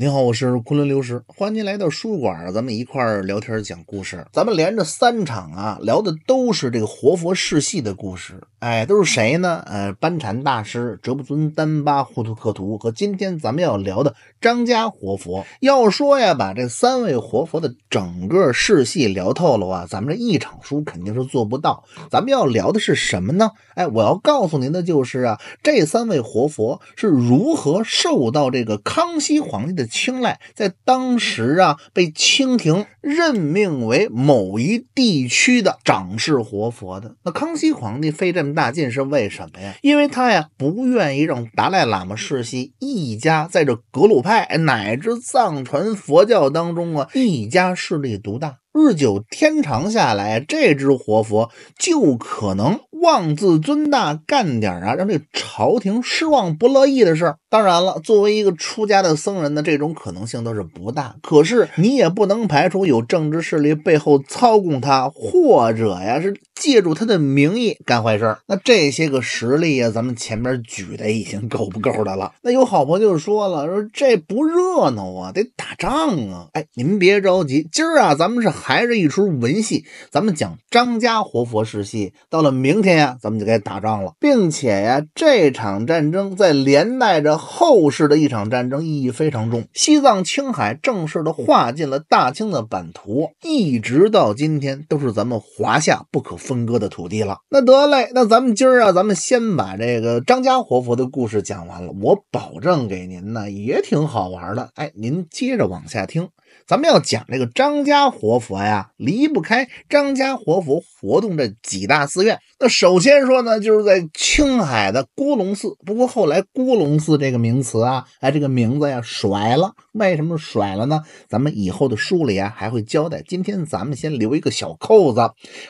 您好，我是昆仑刘石，欢迎您来到书馆，咱们一块儿聊天讲故事。咱们连着三场啊，聊的都是这个活佛世系的故事。哎，都是谁呢？呃，班禅大师、哲布尊丹巴、呼图克图和今天咱们要聊的张家活佛。要说呀，把这三位活佛的整个世系聊透了啊，咱们这一场书肯定是做不到。咱们要聊的是什么呢？哎，我要告诉您的就是啊，这三位活佛是如何受到这个康熙皇帝的。青睐在当时啊，被清廷任命为某一地区的掌事活佛的那康熙皇帝费这么大劲是为什么呀？因为他呀不愿意让达赖喇嘛世袭一家在这格鲁派乃至藏传佛教当中啊一家势力独大。日久天长下来，这只活佛就可能妄自尊大，干点啊让这朝廷失望不乐意的事儿。当然了，作为一个出家的僧人呢，这种可能性倒是不大。可是你也不能排除有政治势力背后操控他，或者呀是借助他的名义干坏事。那这些个实例呀，咱们前面举的已经够不够的了。那有好友就说了，说这不热闹啊，得打仗啊。哎，您别着急，今儿啊咱们是还是一出文戏，咱们讲张家活佛世系。到了明天呀，咱们就该打仗了，并且呀，这场战争在连带着后世的一场战争意义非常重。西藏、青海正式的划进了大清的版图，一直到今天都是咱们华夏不可分割的土地了。那得嘞，那咱们今儿啊，咱们先把这个张家活佛的故事讲完了。我保证给您呢，也挺好玩的。哎，您接着往下听。咱们要讲这个张家活佛呀，离不开张家活佛活动这几大寺院。那首先说呢，就是在青海的郭龙寺。不过后来郭龙寺这个名词啊，哎，这个名字呀，甩了。为什么甩了呢？咱们以后的书里啊还会交代。今天咱们先留一个小扣子。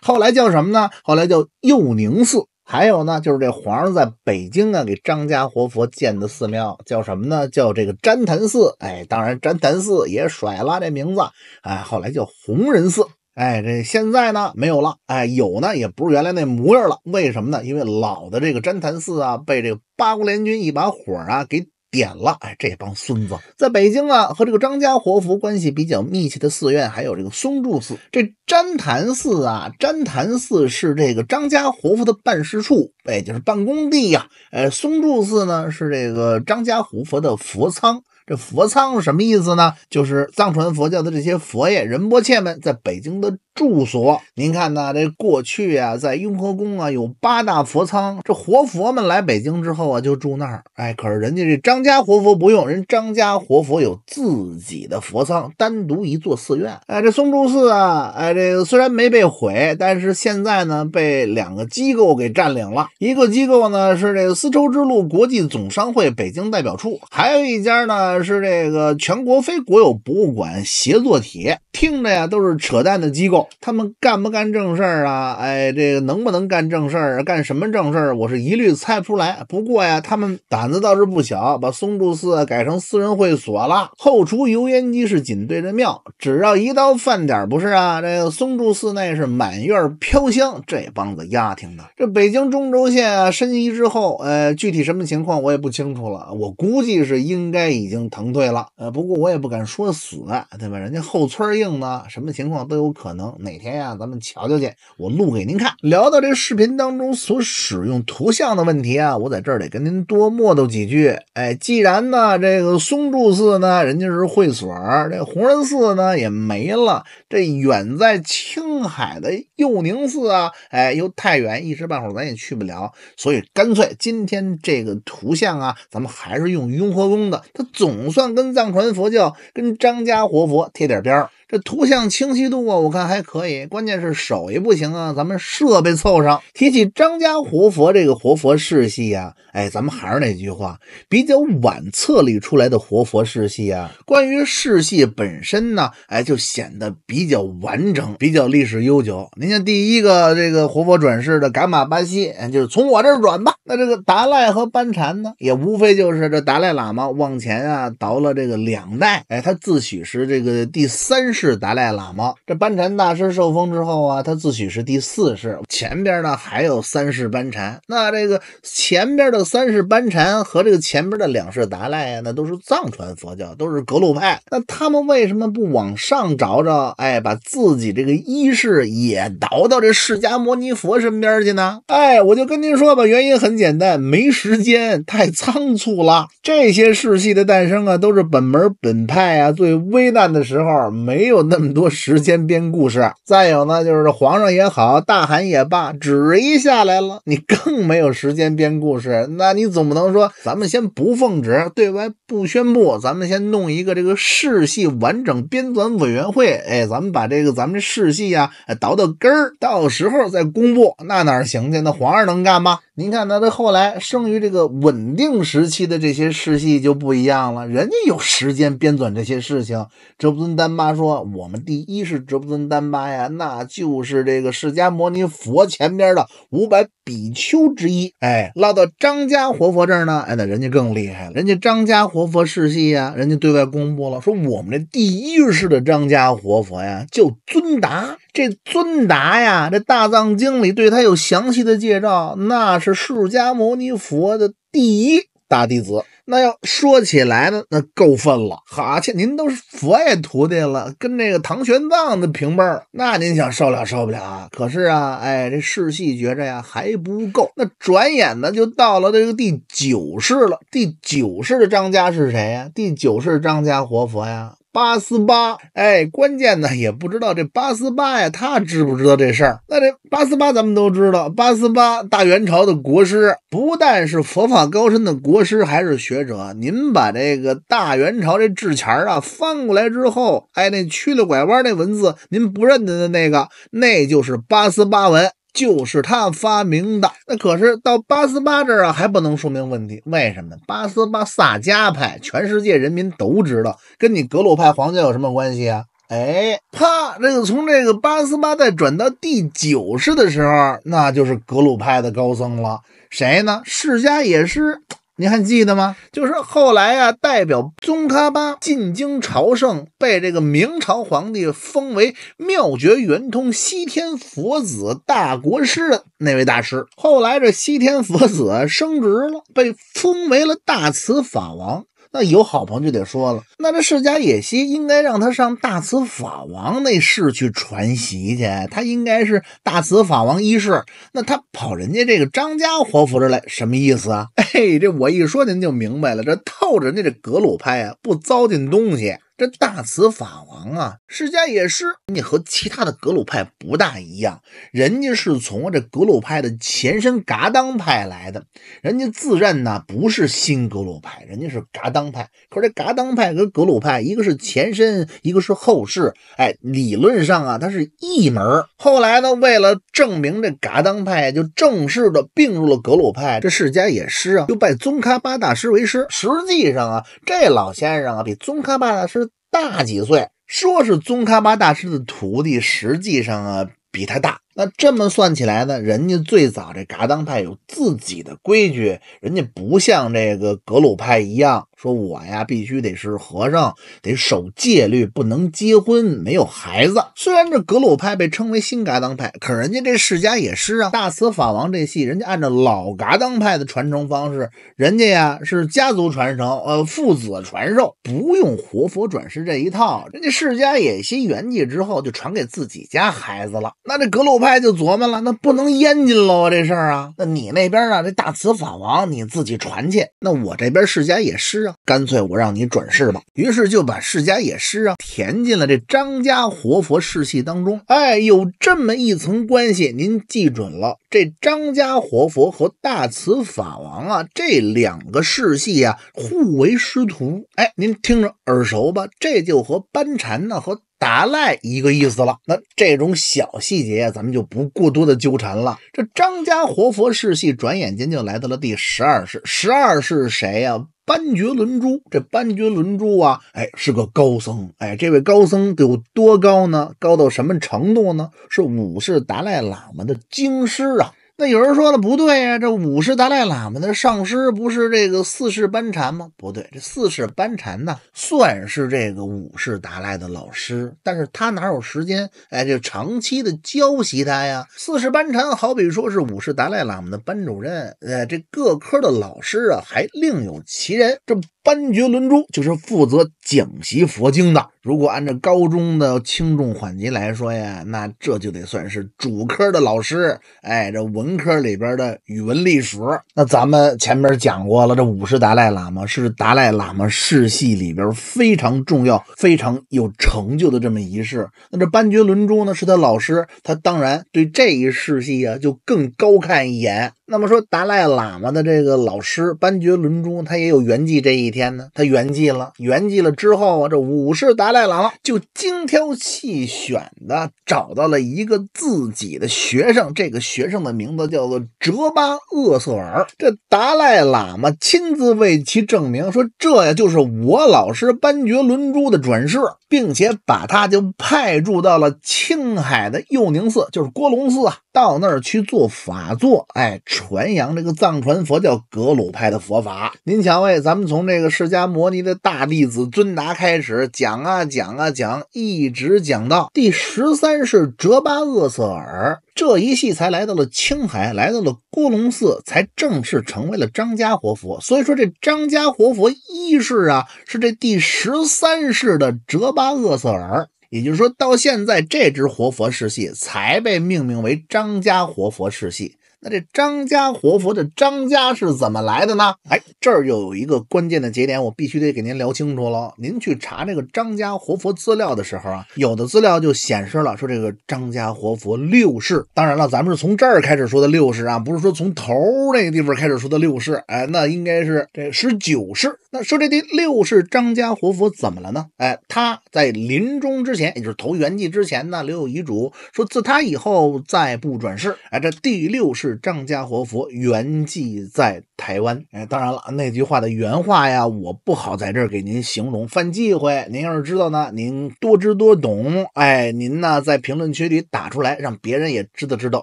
后来叫什么呢？后来叫佑宁寺。还有呢，就是这皇上在北京啊，给张家活佛建的寺庙叫什么呢？叫这个旃檀寺。哎，当然，旃檀寺也甩了这名字。哎，后来叫弘仁寺。哎，这现在呢没有了。哎，有呢，也不是原来那模样了。为什么呢？因为老的这个旃檀寺啊，被这个八国联军一把火啊给。点了，哎，这帮孙子在北京啊，和这个张家活佛关系比较密切的寺院，还有这个松柱寺、这瞻檀寺啊。瞻檀寺是这个张家活佛的办事处，哎，就是办公地呀。哎，松柱寺呢是这个张家活佛的佛仓。这佛仓是什么意思呢？就是藏传佛教的这些佛爷仁波切们在北京的。住所，您看呐，这过去啊，在雍和宫啊有八大佛仓，这活佛们来北京之后啊就住那儿。哎，可是人家这张家活佛不用人，张家活佛有自己的佛仓，单独一座寺院。哎，这松祝寺啊，哎，这个虽然没被毁，但是现在呢被两个机构给占领了。一个机构呢是这个丝绸之路国际总商会北京代表处，还有一家呢是这个全国非国有博物馆协作体。听着呀，都是扯淡的机构。他们干不干正事儿啊？哎，这个能不能干正事儿，干什么正事儿，我是一律猜不出来。不过呀，他们胆子倒是不小，把松竹寺改成私人会所了。后厨油烟机是紧对着庙，只要一到饭点儿，不是啊，这个松竹寺内是满院飘香。这帮子丫挺的，这北京中轴线啊，申遗之后，呃，具体什么情况我也不清楚了。我估计是应该已经腾退了，呃，不过我也不敢说死，对吧？人家后村硬呢，什么情况都有可能。哪天呀，咱们瞧瞧去。我录给您看。聊到这视频当中所使用图像的问题啊，我在这儿得跟您多磨叨几句。哎，既然呢，这个松柱寺呢，人家是会所，这红仁寺呢也没了，这远在青海的佑宁寺啊，哎又太远，一时半会儿咱也去不了，所以干脆今天这个图像啊，咱们还是用雍和宫的，它总算跟藏传佛教、跟张家活佛贴点边儿。这图像清晰度啊，我看还可以。关键是手艺不行啊，咱们设备凑上。提起张家活佛这个活佛世系啊，哎，咱们还是那句话，比较晚册立出来的活佛世系啊。关于世系本身呢，哎，就显得比较完整，比较历史悠久。您像第一个这个活佛转世的噶玛巴西，就是从我这儿转吧。那这个达赖和班禅呢，也无非就是这达赖喇嘛往前啊倒了这个两代，哎，他自诩是这个第三。世达赖喇嘛，这班禅大师受封之后啊，他自诩是第四世，前边呢还有三世班禅。那这个前边的三世班禅和这个前边的两世达赖啊，那都是藏传佛教，都是格鲁派。那他们为什么不往上找找，哎，把自己这个一世也倒到这释迦摩尼佛身边去呢？哎，我就跟您说吧，原因很简单，没时间，太仓促了。这些世系的诞生啊，都是本门本派啊最危难的时候没。没有那么多时间编故事。再有呢，就是皇上也好，大汗也罢，旨意下来了，你更没有时间编故事。那你总不能说，咱们先不奉旨，对外不宣布，咱们先弄一个这个世系完整编纂委员会。哎，咱们把这个咱们世系呀倒倒根儿，到时候再公布，那哪行去？那皇上能干吗？您看，他这后来生于这个稳定时期的这些世系就不一样了，人家有时间编纂这些事情。哲布尊丹巴说：“我们第一世哲布尊丹巴呀，那就是这个释迦牟尼佛前边的五百比丘之一。”哎，落到张家活佛这儿呢，哎，那人家更厉害了，人家张家活佛世系呀，人家对外公布了，说我们这第一世的张家活佛呀叫尊达。这尊达呀，这大藏经里对他有详细的介绍，那是释迦牟尼佛的第一大弟子。那要说起来呢，那够分了。好，您您都是佛爷徒弟了，跟那个唐玄奘的平辈儿，那您想受了受不了啊？可是啊，哎，这世系觉着呀还不够。那转眼呢，就到了这个第九世了。第九世的张家是谁呀？第九世张家活佛呀。八思巴，哎，关键呢也不知道这八思巴呀，他知不知道这事儿？那这八思巴咱们都知道，八思巴大元朝的国师，不但是佛法高深的国师，还是学者。您把这个大元朝这字钱啊翻过来之后，哎，那曲了拐弯那文字，您不认得的那个，那就是八思巴文。就是他发明的，那可是到巴斯巴这儿啊，还不能说明问题。为什么？巴斯巴萨迦派，全世界人民都知道，跟你格鲁派皇家有什么关系啊？哎，啪，这个从这个巴斯巴再转到第九世的时候，那就是格鲁派的高僧了。谁呢？释迦也是。您还记得吗？就是后来啊，代表宗喀巴进京朝圣，被这个明朝皇帝封为妙觉圆通西天佛子、大国师的那位大师，后来这西天佛子升职了，被封为了大慈法王。那有好朋友就得说了，那这释迦野西应该让他上大慈法王那世去传习去，他应该是大慈法王一世，那他跑人家这个张家活佛这来，什么意思啊？哎，这我一说您就明白了，这透着人家这格鲁派啊，不糟践东西。这大慈法王啊，释迦也是，你和其他的格鲁派不大一样，人家是从这格鲁派的前身噶当派来的，人家自认呢不是新格鲁派，人家是噶当派。可是这噶当派跟格鲁派，一个是前身，一个是后世，哎，理论上啊，它是一门。后来呢，为了证明这噶当派就正式的并入了格鲁派，这释迦也是啊，就拜宗喀巴大师为师。实际上啊，这老先生啊，比宗喀巴大师。大几岁，说是宗喀巴大师的徒弟，实际上啊比他大。那这么算起来呢，人家最早这噶当派有自己的规矩，人家不像这个格鲁派一样。说我呀，必须得是和尚，得守戒律，不能结婚，没有孩子。虽然这格鲁派被称为新噶当派，可人家这世家也是啊。大慈法王这戏，人家按照老噶当派的传承方式，人家呀是家族传承，呃，父子传授，不用活佛转世这一套。人家世家也心圆寂之后，就传给自己家孩子了。那这格鲁派就琢磨了，那不能阉禁喽啊这事儿啊？那你那边啊，这大慈法王你自己传去。那我这边世家也是。干脆我让你转世吧，于是就把释迦也师啊填进了这张家活佛世系当中。哎，有这么一层关系，您记准了，这张家活佛和大慈法王啊这两个世系啊互为师徒。哎，您听着耳熟吧？这就和班禅呢和达赖一个意思了。那这种小细节啊，咱们就不过多的纠缠了。这张家活佛世系转眼间就来到了第十二世，十二世谁呀？班觉轮珠，这班觉轮珠啊，哎，是个高僧，哎，这位高僧有多高呢？高到什么程度呢？是五世达赖喇嘛的经师啊。那有人说了不对呀，这五世达赖喇嘛的上师不是这个四世班禅吗？不对，这四世班禅呢，算是这个五世达赖的老师，但是他哪有时间？哎，就长期的教习他呀。四世班禅好比说是五世达赖喇嘛的班主任，呃，这各科的老师啊，还另有其人。这。班觉伦珠就是负责讲习佛经的。如果按照高中的轻重缓急来说呀，那这就得算是主科的老师。哎，这文科里边的语文、历史。那咱们前面讲过了，这五世达赖喇嘛是达赖喇嘛世系里边非常重要、非常有成就的这么一世。那这班觉伦珠呢，是他老师，他当然对这一世系呀就更高看一眼。那么说，达赖喇嘛的这个老师班觉伦珠，他也有圆寂这一天呢。他圆寂了，圆寂了之后啊，这五世达赖喇嘛就精挑细选的找到了一个自己的学生，这个学生的名字叫做哲巴厄瑟尔。这达赖喇嘛亲自为其证明，说这呀就是我老师班觉伦珠的转世，并且把他就派驻到了青海的佑宁寺，就是郭龙寺啊，到那儿去做法座，哎。传扬这个藏传佛教格鲁派的佛法。您瞧，喂，咱们从这个释迦牟尼的大弟子尊达开始讲啊讲啊讲，一直讲到第十三世哲巴厄瑟尔，这一系才来到了青海，来到了郭龙寺，才正式成为了张家活佛。所以说，这张家活佛一世啊，是这第十三世的哲巴厄瑟尔。也就是说到现在，这支活佛世系才被命名为张家活佛世系。那这张家活佛的张家是怎么来的呢？哎，这儿又有一个关键的节点，我必须得给您聊清楚喽。您去查这个张家活佛资料的时候啊，有的资料就显示了说这个张家活佛六世。当然了，咱们是从这儿开始说的六世啊，不是说从头那个地方开始说的六世。哎，那应该是这十九世。那说这第六世张家活佛怎么了呢？哎，他在临终之前，也就是投圆寂之前呢，留有遗嘱，说自他以后再不转世。哎，这第六世张家活佛圆寂在台湾。哎，当然了，那句话的原话呀，我不好在这儿给您形容，犯忌讳。您要是知道呢，您多知多懂。哎，您呢在评论区里打出来，让别人也知道知道。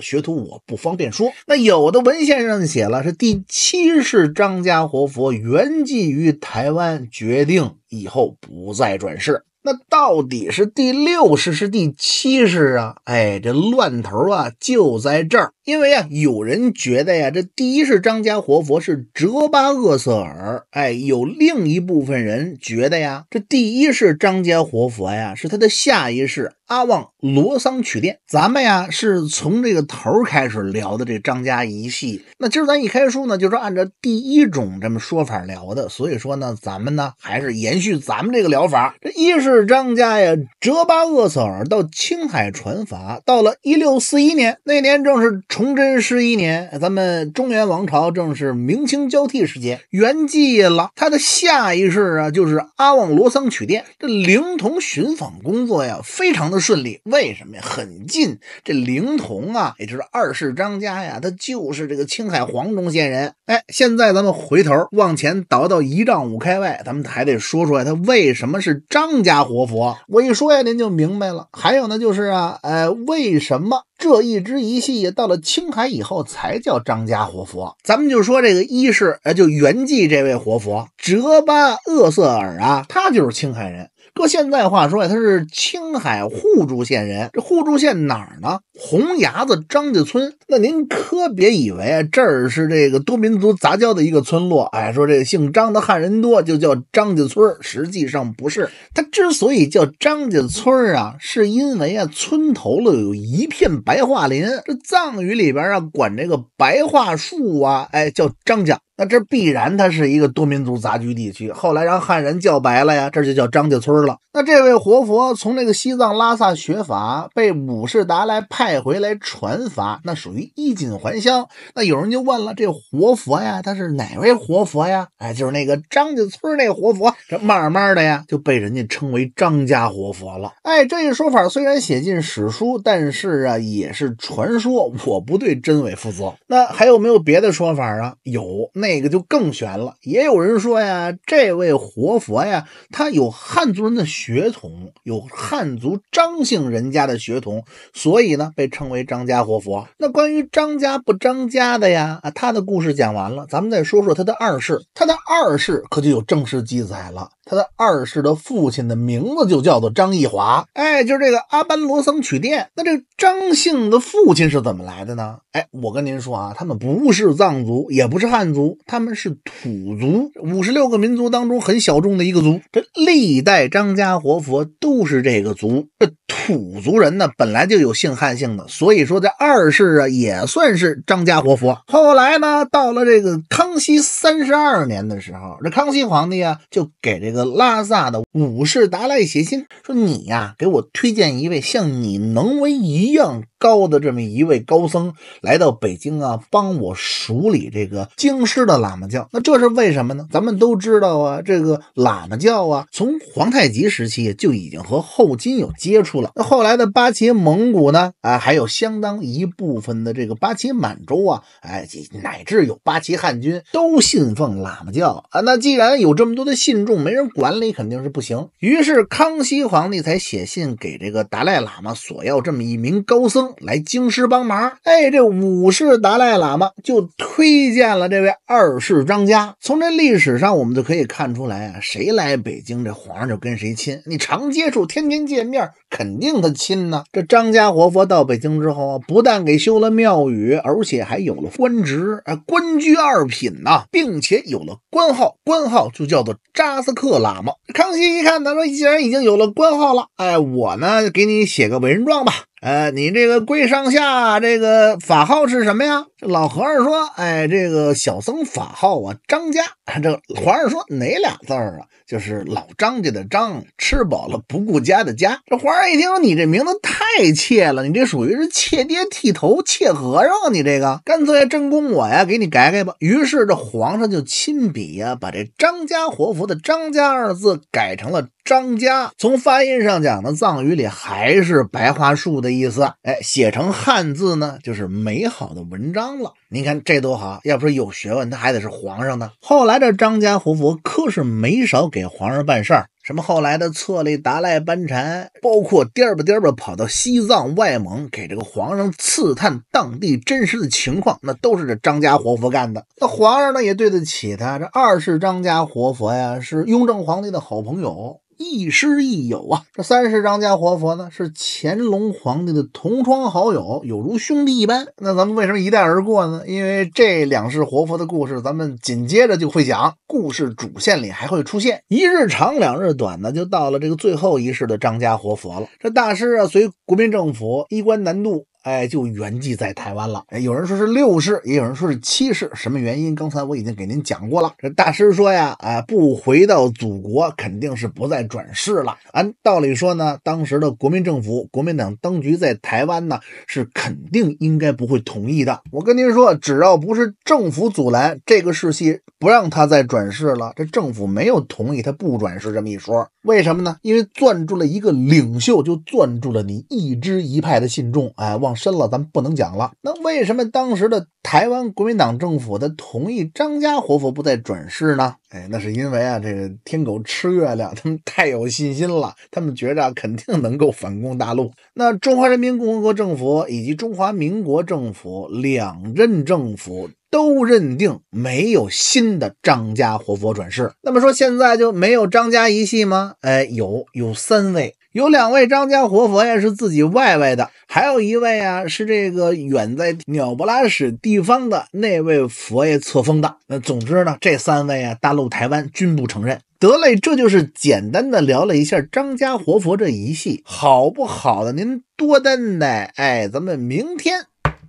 学徒我不方便说。那有的文献上写了是第七世张家活佛圆寂于。台湾决定以后不再转世，那到底是第六世是第七世啊？哎，这乱头啊就在这儿，因为啊，有人觉得呀，这第一世张家活佛是哲巴厄瑟尔，哎，有另一部分人觉得呀，这第一世张家活佛呀是他的下一世。阿旺罗桑曲甸，咱们呀是从这个头儿开始聊的这张家一系。那今儿咱一开书呢，就是按照第一种这么说法聊的。所以说呢，咱们呢还是延续咱们这个聊法。这一是张家呀，哲巴厄索尔到青海传法，到了一六四一年，那年正是崇祯十一年，咱们中原王朝正是明清交替时节，圆寂了。他的下一世啊，就是阿旺罗桑曲甸。这灵童寻访工作呀，非常的。顺利？为什么呀？很近，这灵童啊，也就是二世张家呀，他就是这个青海湟中县人。哎，现在咱们回头往前倒到一丈五开外，咱们还得说出来他为什么是张家活佛。我一说呀，您就明白了。还有呢，就是啊，哎，为什么这一支一系到了青海以后才叫张家活佛？咱们就说这个一世，哎，就圆寂这位活佛哲巴厄色尔啊，他就是青海人。说现在话说呀，他是青海互助县人。这互助县哪儿呢？红崖子张家村。那您可别以为啊，这儿是这个多民族杂交的一个村落。哎，说这个姓张的汉人多，就叫张家村。实际上不是。他之所以叫张家村啊，是因为啊，村头了有一片白桦林。这藏语里边啊，管这个白桦树啊，哎，叫张家。那这必然它是一个多民族杂居地区，后来让汉人叫白了呀，这就叫张家村了。那这位活佛从那个西藏拉萨学法，被五世达来派回来传法，那属于衣锦还乡。那有人就问了，这活佛呀，他是哪位活佛呀？哎，就是那个张家村那活佛，这慢慢的呀就被人家称为张家活佛了。哎，这一说法虽然写进史书，但是啊也是传说，我不对真伪负责。那还有没有别的说法啊？有那。那个就更悬了，也有人说呀，这位活佛呀，他有汉族人的血统，有汉族张姓人家的血统，所以呢，被称为张家活佛。那关于张家不张家的呀，啊，他的故事讲完了，咱们再说说他的二世，他的二世可就有正式记载了。他的二世的父亲的名字就叫做张义华，哎，就是这个阿班罗僧曲殿。那这张姓的父亲是怎么来的呢？哎，我跟您说啊，他们不是藏族，也不是汉族，他们是土族，五十六个民族当中很小众的一个族。这历代张家活佛都是这个族。这土族人呢，本来就有姓汉姓的，所以说这二世啊也算是张家活佛。后来呢，到了这个康熙三十二年的时候，这康熙皇帝啊就给这个。拉萨的武士达赖写信说：“你呀，给我推荐一位像你能为一样。”高的这么一位高僧来到北京啊，帮我梳理这个京师的喇嘛教。那这是为什么呢？咱们都知道啊，这个喇嘛教啊，从皇太极时期就已经和后金有接触了。那后来的八旗蒙古呢，啊，还有相当一部分的这个八旗满洲啊，哎，乃至有八旗汉军都信奉喇嘛教啊。那既然有这么多的信众，没人管理肯定是不行。于是康熙皇帝才写信给这个达赖喇嘛索要这么一名高僧。来京师帮忙，哎，这五世达赖喇嘛就推荐了这位二世张家。从这历史上我们就可以看出来啊，谁来北京，这皇上就跟谁亲。你常接触，天天见面，肯定他亲呢。这张家活佛到北京之后啊，不但给修了庙宇，而且还有了官职啊，官居二品呐，并且有了官号，官号就叫做扎斯克喇嘛。康熙一看，他说既然已经有了官号了，哎，我呢给你写个委任状吧。呃，你这个跪上下这个法号是什么呀？这老和尚说：“哎，这个小僧法号啊，张家。”这皇上说：“哪俩字儿啊？就是老张家的张，吃饱了不顾家的家。”这皇上一听，你这名字太怯了，你这属于是怯爹剃头、怯和尚啊！你这个干脆真宫我呀，给你改改吧。于是这皇上就亲笔呀，把这张家活佛的张家二字改成了。张家从发音上讲呢，藏语里还是白桦树的意思。哎，写成汉字呢，就是美好的文章了。您看这多好！要不是有学问，他还得是皇上呢。后来这张家活佛可是没少给皇上办事儿。什么后来的册立达赖班禅，包括颠吧颠吧跑到西藏、外蒙给这个皇上刺探当地真实的情况，那都是这张家活佛干的。那皇上呢也对得起他。这二世张家活佛呀，是雍正皇帝的好朋友，亦师亦友啊。这三世张家活佛呢，是乾隆皇帝的同窗好友，有如兄弟一般。那咱们为什么一带而过呢？因为这两世活佛的故事，咱们紧接着就会讲。故事主线里还会出现。一日长两日。短的就到了这个最后一世的张家活佛了。这大师啊，随国民政府衣冠南渡。哎，就圆寂在台湾了。哎，有人说是六世，也有人说是七世，什么原因？刚才我已经给您讲过了。这大师说呀，哎，不回到祖国，肯定是不再转世了。按道理说呢，当时的国民政府、国民党当局在台湾呢，是肯定应该不会同意的。我跟您说，只要不是政府阻拦，这个世系不让他再转世了，这政府没有同意他不转世这么一说，为什么呢？因为攥住了一个领袖，就攥住了你一支一派的信众。哎，往。深了，咱们不能讲了。那为什么当时的台湾国民党政府他同意张家活佛不再转世呢？哎，那是因为啊，这个天狗吃月亮，他们太有信心了，他们觉着肯定能够反攻大陆。那中华人民共和国政府以及中华民国政府两任政府都认定没有新的张家活佛转世。那么说现在就没有张家一系吗？哎，有，有三位。有两位张家活佛爷是自己外外的，还有一位啊是这个远在鸟不拉屎地方的那位佛爷册封的。那总之呢，这三位啊，大陆、台湾均不承认。得嘞，这就是简单的聊了一下张家活佛这一系，好不好的？您多担待。哎，咱们明天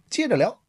接着聊。